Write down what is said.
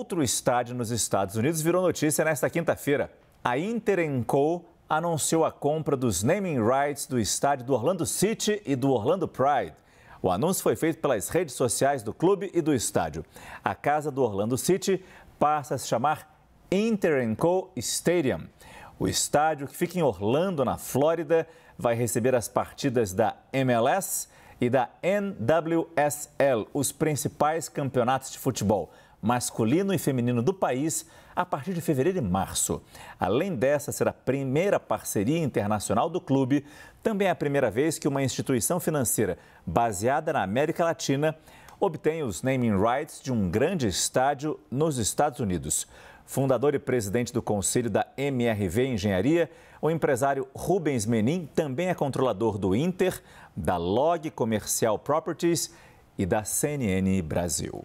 outro estádio nos Estados Unidos virou notícia nesta quinta-feira. A Interenco anunciou a compra dos naming rights do estádio do Orlando City e do Orlando Pride. O anúncio foi feito pelas redes sociais do clube e do estádio. A casa do Orlando City passa a se chamar Interenco Stadium. O estádio, que fica em Orlando, na Flórida, vai receber as partidas da MLS e da NWSL, os principais campeonatos de futebol masculino e feminino do país a partir de fevereiro e março. Além dessa ser a primeira parceria internacional do clube, também é a primeira vez que uma instituição financeira baseada na América Latina obtém os naming rights de um grande estádio nos Estados Unidos. Fundador e presidente do conselho da MRV Engenharia, o empresário Rubens Menin também é controlador do Inter, da Log Comercial Properties e da CNN Brasil.